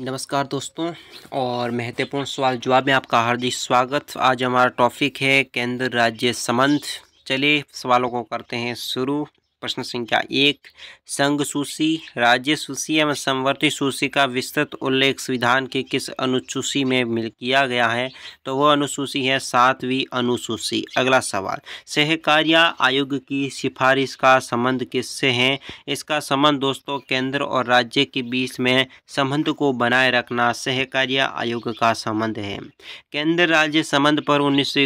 नमस्कार दोस्तों और महत्वपूर्ण सवाल जवाब में आपका हार्दिक स्वागत आज हमारा टॉपिक है केंद्र राज्य संबंध चलिए सवालों को करते हैं शुरू प्रश्न संख्या एक संघ सूची राज्य सूची एवं संवर्ती सूची का विस्तृत उल्लेख संविधान के किस अनुसूची में मिल किया गया है तो वह अनुसूची है सातवीं अनुसूची अगला सवाल सहकार्य आयोग की सिफारिश का संबंध किससे है इसका संबंध दोस्तों केंद्र और राज्य के बीच में संबंध को बनाए रखना सहकार्य आयोग का संबंध है केंद्र राज्य संबंध पर उन्नीस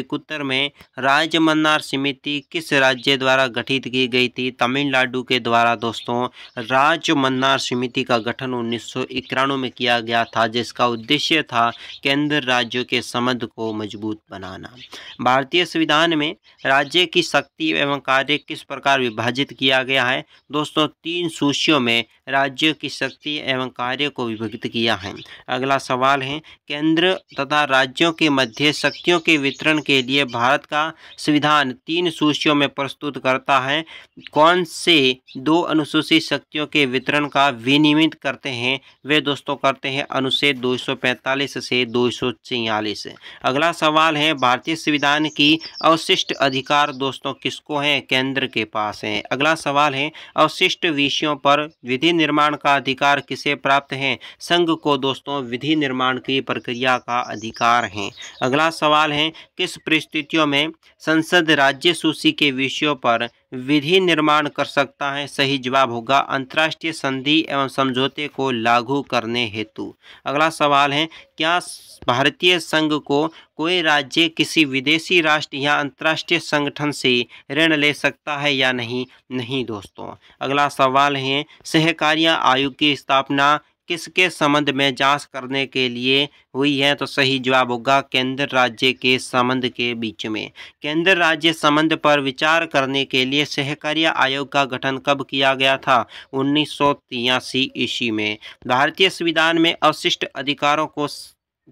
में राज्य मन्नार समिति किस राज्य द्वारा गठित की गई थी तमिलनाडु के द्वारा दोस्तों राज्य मन्नार समिति का गठन उन्नीस में किया गया था जिसका उद्देश्य था केंद्र राज्यों के संबंध को मजबूत बनाना भारतीय संविधान में राज्य की शक्ति एवं कार्य किस प्रकार विभाजित किया गया है दोस्तों तीन सूचियों में राज्य की शक्ति एवं कार्य को विभक्त किया है अगला सवाल है केंद्र तथा राज्यों के मध्य शक्तियों के वितरण के लिए भारत का संविधान तीन सूचियों में प्रस्तुत करता है कौन वन से दो अनुसूचित शक्तियों के वितरण का विनियमित करते हैं वे दोस्तों करते हैं अनुच्छेद 245 से दो अगला सवाल है भारतीय संविधान की अवशिष्ट अधिकार दोस्तों किसको हैं केंद्र के पास हैं अगला सवाल है अवशिष्ट विषयों पर विधि निर्माण का अधिकार किसे प्राप्त है संघ को दोस्तों विधि निर्माण की प्रक्रिया का अधिकार है अगला सवाल है किस परिस्थितियों में संसद राज्य सूची के विषयों पर विधि निर्माण कर सकता है सही जवाब होगा अंतर्राष्ट्रीय संधि एवं समझौते को लागू करने हेतु अगला सवाल है क्या भारतीय संघ को कोई राज्य किसी विदेशी राष्ट्र या अंतर्राष्ट्रीय संगठन से ऋण ले सकता है या नहीं नहीं दोस्तों अगला सवाल है सहकारिया आयोग की स्थापना किसके संबंध में जांच करने के लिए हुई है तो सही जवाब होगा केंद्र राज्य के संबंध के बीच में केंद्र राज्य संबंध पर विचार करने के लिए सहकार्य आयोग का गठन कब किया गया था उन्नीस ईस्वी में भारतीय संविधान में अवशिष्ट अधिकारों को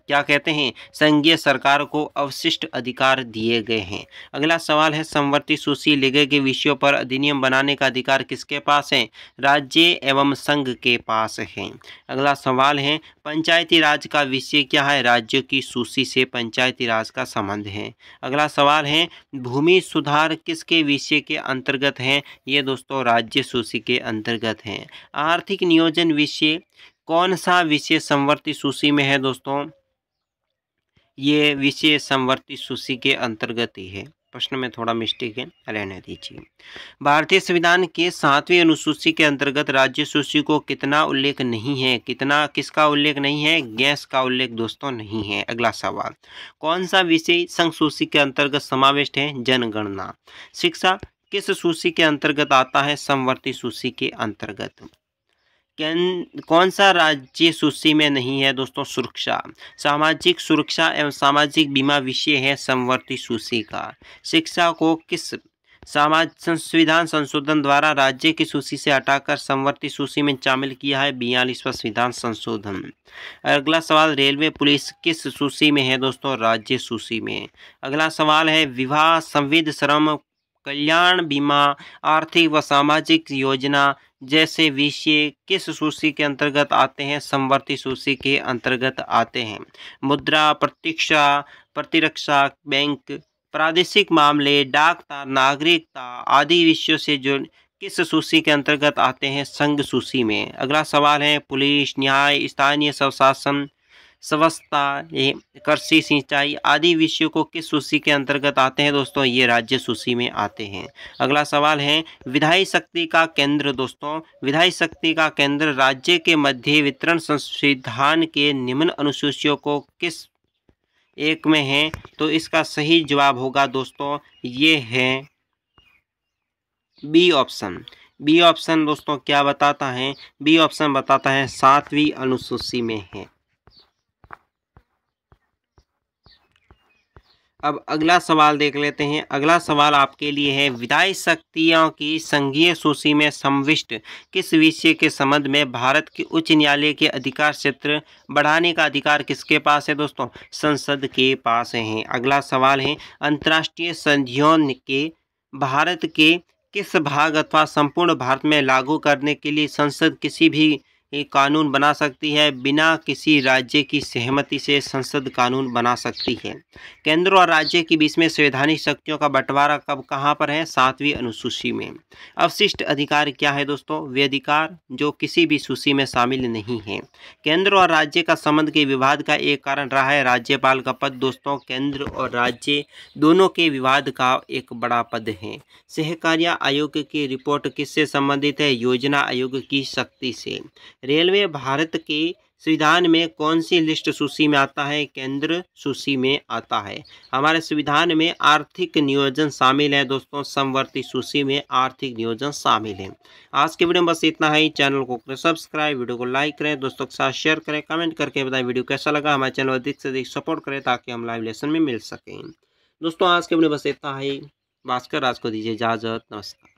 क्या कहते हैं संघीय सरकार को अवशिष्ट अधिकार दिए गए हैं अगला सवाल है संवर्ती सूची लिखे के विषयों पर अधिनियम बनाने का अधिकार किसके पास है राज्य एवं संघ के पास है अगला सवाल है पंचायती राज का विषय क्या है राज्य की सूची से पंचायती राज का संबंध है अगला सवाल है भूमि सुधार किसके विषय के अंतर्गत हैं ये दोस्तों राज्य सूची के अंतर्गत हैं आर्थिक नियोजन विषय कौन सा विषय संवर्ती सूची में है दोस्तों ये विषय संवर्ती सूची के अंतर्गत ही है प्रश्न में थोड़ा मिस्टेक है रहने दीजिए भारतीय संविधान के सातवें अनुसूची के अंतर्गत राज्य सूची को कितना उल्लेख नहीं है कितना किसका उल्लेख नहीं है गैस का उल्लेख दोस्तों नहीं है अगला सवाल कौन सा विषय संघ सूची के अंतर्गत समाविष्ट है जनगणना शिक्षा किस सूची के अंतर्गत आता है समवर्ती सूची के अंतर्गत कौन सा राज्य सूची में नहीं है दोस्तों सुरक्षा सामाजिक सुरक्षा एवं सामाजिक बीमा विषय है समवर्ती सूची का शिक्षा को किस समाज संविधान संशोधन द्वारा राज्य की सूची से हटाकर समवर्ती सूची में शामिल किया है बयालीसवा संविधान संशोधन अगला सवाल रेलवे पुलिस किस सूची में है दोस्तों राज्य सूची में अगला सवाल है विवाह संविध श्रम कल्याण बीमा आर्थिक व सामाजिक योजना जैसे विषय किस सूची के अंतर्गत आते हैं समवर्ती सूची के अंतर्गत आते हैं मुद्रा प्रतीक्षा प्रतिरक्षा बैंक प्रादेशिक मामले डाकता नागरिकता आदि विषयों से जो किस सूची के अंतर्गत आते हैं संघ सूची में अगला सवाल है पुलिस न्याय स्थानीय स्वशासन स्वच्छता कृषि सिंचाई आदि विषयों को किस सूची के अंतर्गत आते हैं दोस्तों ये राज्य सूची में आते हैं अगला सवाल है विधायी शक्ति का केंद्र दोस्तों विधायी शक्ति का केंद्र राज्य के मध्य वितरण संविधान के निम्न अनुसूचियों को किस एक में है तो इसका सही जवाब होगा दोस्तों ये है बी ऑप्शन बी ऑप्शन दोस्तों क्या बताता है बी ऑप्शन बताता है सातवीं अनुसूची में है अब अगला सवाल देख लेते हैं अगला सवाल आपके लिए है विदाई शक्तियों की संघीय सूची में समविष्ट किस विषय के संबंध में भारत के उच्च न्यायालय के अधिकार क्षेत्र बढ़ाने का अधिकार किसके पास है दोस्तों संसद के पास है अगला सवाल है अंतर्राष्ट्रीय संधियों के भारत के किस भाग अथवा संपूर्ण भारत में लागू करने के लिए संसद किसी भी एक कानून बना सकती है बिना किसी राज्य की सहमति से संसद कानून बना सकती है केंद्र और राज्य के बीच में संवैधानिक शक्तियों का बंटवारा कब कहाँ पर है सातवीं अनुसूची में अवशिष्ट अधिकार क्या है दोस्तों वे अधिकार जो किसी भी सूची में शामिल नहीं है केंद्र और राज्य का संबंध के विवाद का एक कारण रहा है राज्यपाल का पद दोस्तों केंद्र और राज्य दोनों के विवाद का एक बड़ा पद है सहकारिया आयोग की रिपोर्ट किससे संबंधित है योजना आयोग की शक्ति से रेलवे भारत के संविधान में कौन सी लिस्ट सूची में आता है केंद्र सूची में आता है हमारे संविधान में आर्थिक नियोजन शामिल है दोस्तों समवर्ती सूची में आर्थिक नियोजन शामिल है आज के वीडियो में बस इतना है चैनल को करें सब्सक्राइब वीडियो को लाइक करें दोस्तों के साथ शेयर करें कमेंट करके बताएं वीडियो कैसा लगा हमारे चैनल अधिक से अधिक सपोर्ट करें ताकि हम लाइव लेसन में मिल सकें दोस्तों आज के वीडियो बस इतना है भास्कर राज को दीजिए इजाज़त नमस्कार